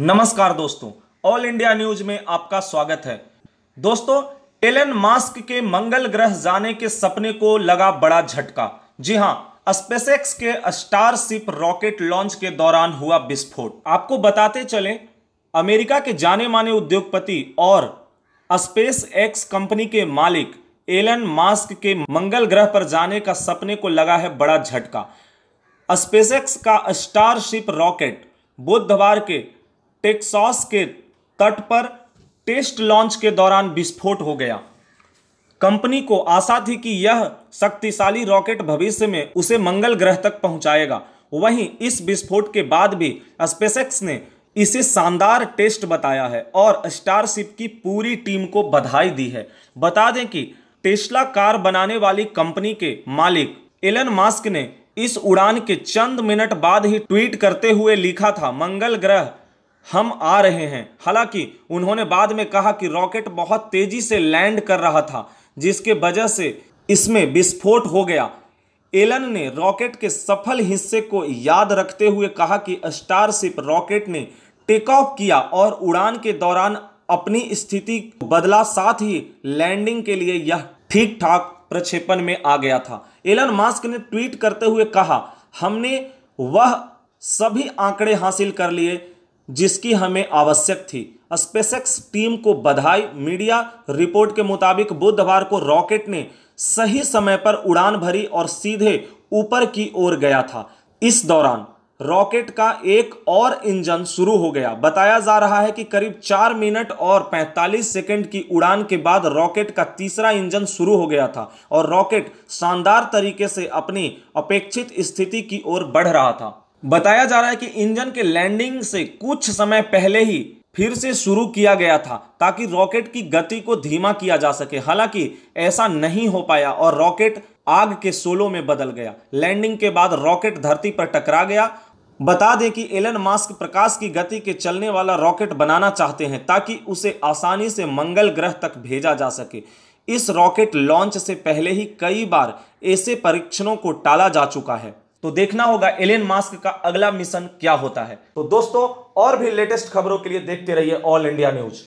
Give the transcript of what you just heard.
नमस्कार दोस्तों all India news में आपका स्वागत है दोस्तों एलन मास्क के मंगल ग्रह जाने के सपने को लगा बड़ा झटका जी हां स्पेसएक्स के स्टारशिप रॉकेट लॉन्च के दौरान हुआ विस्फोट आपको बताते चलें अमेरिका के जाने माने उद्योगपति और स्पेस एक्स कंपनी के मालिक एलन मास्क के मंगल ग्रह पर जाने का सपने को लगा है बड़ा झटका स्पेसएक्स का स्टारशिप रॉकेट बुधवार के टेक्सास के तट पर टेस्ट लॉन्च के दौरान विस्फोट हो गया कंपनी को आशा थी कि यह शक्तिशाली रॉकेट भविष्य में उसे मंगल ग्रह तक पहुंचाएगा वहीं इस विस्फोट के बाद भी स्पेसएक्स ने इसे शानदार टेस्ट बताया है और स्टारशिप की पूरी टीम को बधाई दी है बता दें कि टेस्ला कार बनाने वाली कंपनी के मालिक एलन मास्क ने इस उड़ान के चंद मिनट बाद ही ट्वीट करते हुए लिखा था मंगल ग्रह हम आ रहे हैं हालांकि उन्होंने बाद में कहा कि रॉकेट बहुत तेजी से लैंड कर रहा था जिसके वजह से इसमें विस्फोट हो गया एलन ने रॉकेट के सफल हिस्से को याद रखते हुए कहा कि स्टारशिप रॉकेट ने टेक ऑफ किया और उड़ान के दौरान अपनी स्थिति बदला साथ ही लैंडिंग के लिए यह ठीक ठाक प्रक्षेपण में आ गया था एलन मास्क ने ट्वीट करते हुए कहा हमने वह सभी आंकड़े हासिल कर लिए जिसकी हमें आवश्यक थी स्पेसएक्स टीम को बधाई मीडिया रिपोर्ट के मुताबिक बुधवार को रॉकेट ने सही समय पर उड़ान भरी और सीधे ऊपर की ओर गया था इस दौरान रॉकेट का एक और इंजन शुरू हो गया बताया जा रहा है कि करीब चार मिनट और 45 सेकंड की उड़ान के बाद रॉकेट का तीसरा इंजन शुरू हो गया था और रॉकेट शानदार तरीके से अपनी अपेक्षित स्थिति की ओर बढ़ रहा था बताया जा रहा है कि इंजन के लैंडिंग से कुछ समय पहले ही फिर से शुरू किया गया था ताकि रॉकेट की गति को धीमा किया जा सके हालांकि ऐसा नहीं हो पाया और रॉकेट आग के सोलो में बदल गया लैंडिंग के बाद रॉकेट धरती पर टकरा गया बता दें कि एलन मास्क प्रकाश की गति के चलने वाला रॉकेट बनाना चाहते हैं ताकि उसे आसानी से मंगल ग्रह तक भेजा जा सके इस रॉकेट लॉन्च से पहले ही कई बार ऐसे परीक्षणों को टाला जा चुका है तो देखना होगा एलियन मास्क का अगला मिशन क्या होता है तो दोस्तों और भी लेटेस्ट खबरों के लिए देखते रहिए ऑल इंडिया न्यूज